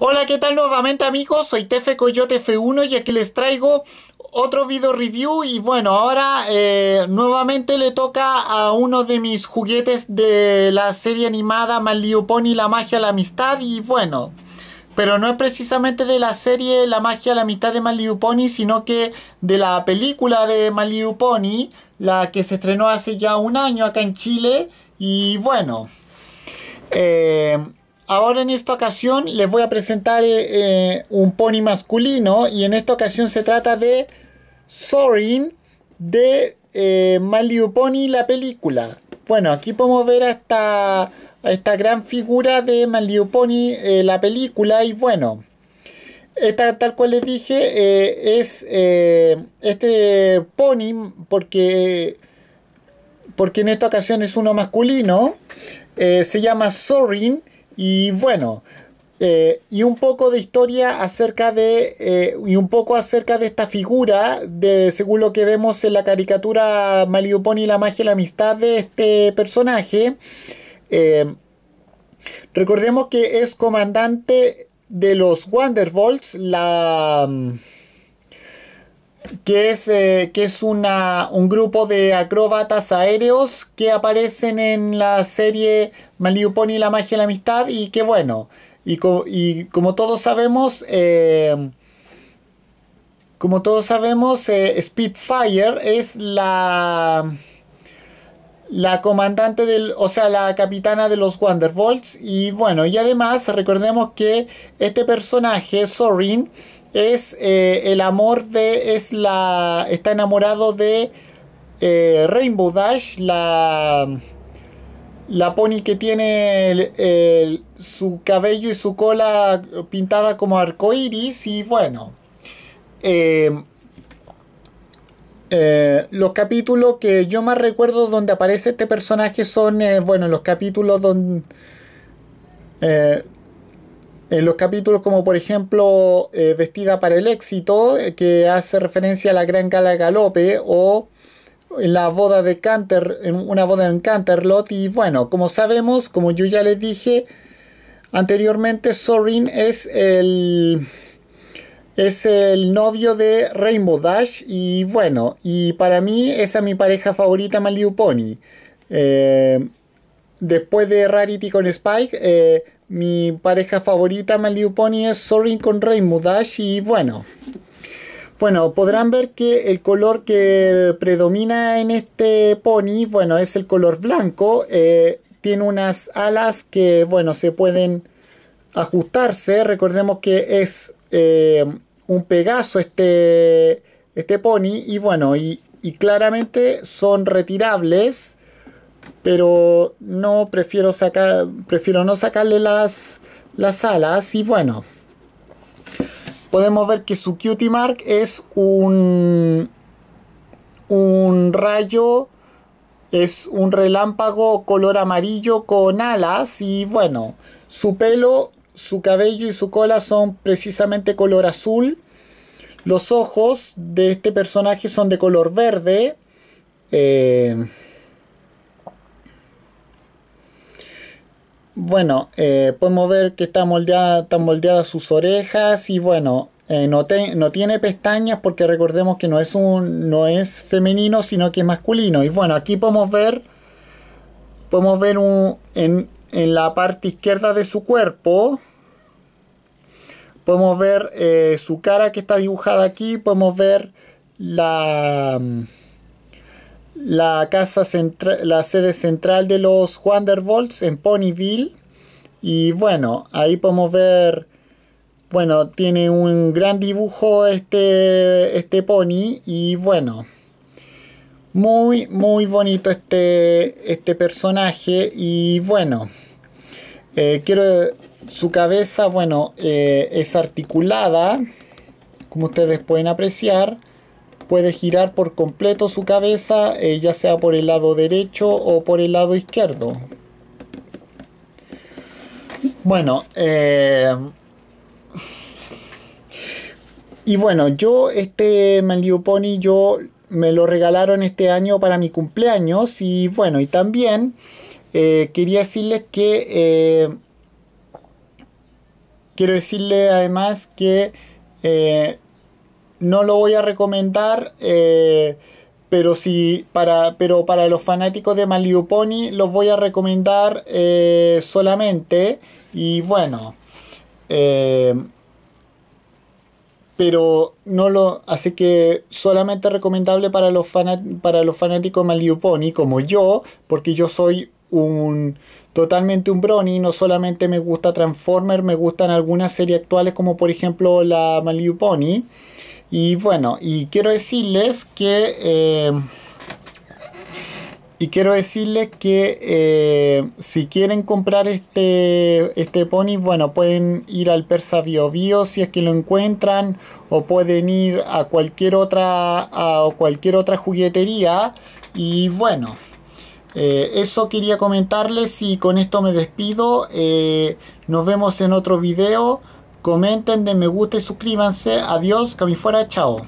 Hola, ¿qué tal nuevamente amigos? Soy Tefe Coyote F1 y aquí les traigo otro video review y bueno, ahora eh, nuevamente le toca a uno de mis juguetes de la serie animada Pony, la magia, la amistad y bueno... Pero no es precisamente de la serie La magia, la amistad de Pony, sino que de la película de Pony, la que se estrenó hace ya un año acá en Chile. Y bueno, eh, Ahora en esta ocasión les voy a presentar eh, eh, un pony masculino y en esta ocasión se trata de Sorin de eh, Pony la película. Bueno, aquí podemos ver a esta, gran figura de Malibu Pony eh, la película y bueno, esta, tal cual les dije es este pony porque, porque en esta ocasión es uno masculino, se llama Sorin y bueno, eh, y un poco de historia acerca de eh, y un poco acerca de esta figura de según lo que vemos en la caricatura Maliuponi la magia y la amistad de este personaje eh, recordemos que es comandante de los Wonderbolts la que es, eh, que es una, un grupo de acróbatas aéreos que aparecen en la serie Pony, la magia y la amistad, y que bueno, y, como todos sabemos, eh, como todos sabemos, eh, Spitfire es la, la comandante del, o sea, la capitana de los Wonderbolts, y bueno, y además recordemos que este personaje, Sorin, es eh, el amor de. es la. está enamorado de eh, Rainbow Dash, la. La pony que tiene su cabello y su cola pintada como iris. Y bueno. Eh, los capítulos que yo más recuerdo donde aparece este personaje son, bueno, los capítulos donde... En los capítulos como por ejemplo eh, Vestida para el éxito, eh, que hace referencia a la Gran Gala Galope o la boda de Canter, una boda en Canterlot y bueno, como sabemos, como yo ya les dije anteriormente, Sorin es el es el novio de Rainbow Dash y bueno, y para mí esa es mi pareja favorita Malio Pony. Eh, después de Rarity con Spike, eh, mi pareja favorita Malibu Pony es Sorin con Rainbow Dash y bueno. Bueno, podrán ver que el color que predomina en este pony, bueno, es el color blanco. Eh, tiene unas alas que, bueno, se pueden ajustarse. Recordemos que es eh, un Pegaso este, este pony y bueno, y claramente son retirables pero no prefiero sacar prefiero no sacarle las las alas y bueno podemos ver que su cutie mark es un un rayo es un relámpago color amarillo con alas y bueno su pelo su cabello y su cola son precisamente color azul los ojos de este personaje son de color verde eh, Bueno, eh, podemos ver que está moldeada, están moldeadas sus orejas y bueno, eh, no, no, tiene pestañas porque recordemos que no es, un, no es femenino, sino que es masculino. Y bueno, aquí podemos ver, podemos ver un, en, la parte izquierda de su cuerpo, podemos ver eh, su cara que está dibujada aquí, podemos ver la la, casa la sede central de los Wanderbolts en Ponyville. Y bueno, ahí podemos ver, bueno, tiene un gran dibujo este, este pony y bueno, muy, muy bonito este, este personaje y bueno, eh, quiero, su cabeza, bueno, eh, es articulada, como ustedes pueden apreciar, puede girar por completo su cabeza, eh, ya sea por el lado derecho o por el lado izquierdo. Bueno, eh, y bueno, yo este Maliuponi. Pony, yo me lo regalaron este año para mi cumpleaños y bueno, y también eh, quería decirles que... quiero decirles además que no lo voy a recomendar. Eh, pero si para pero para los fanáticos de Pony los voy a recomendar eh, solamente y bueno eh, pero no lo así que solamente recomendable para los para los fanáticos de Pony como yo porque yo soy un totalmente un brony no solamente me gusta Transformer me gustan algunas series actuales como por ejemplo la Malibu Pony y bueno, y quiero decirles que... Eh, y quiero decirles que eh, si quieren comprar este, este pony, bueno, pueden ir al Persa Bio Bio si es que lo encuentran o pueden ir a cualquier otra, a cualquier otra juguetería. Y bueno, eh, eso quería comentarles y con esto me despido. nos vemos en otro video. Comenten, de me gusta y suscríbanse. Adiós, que fuera, chao.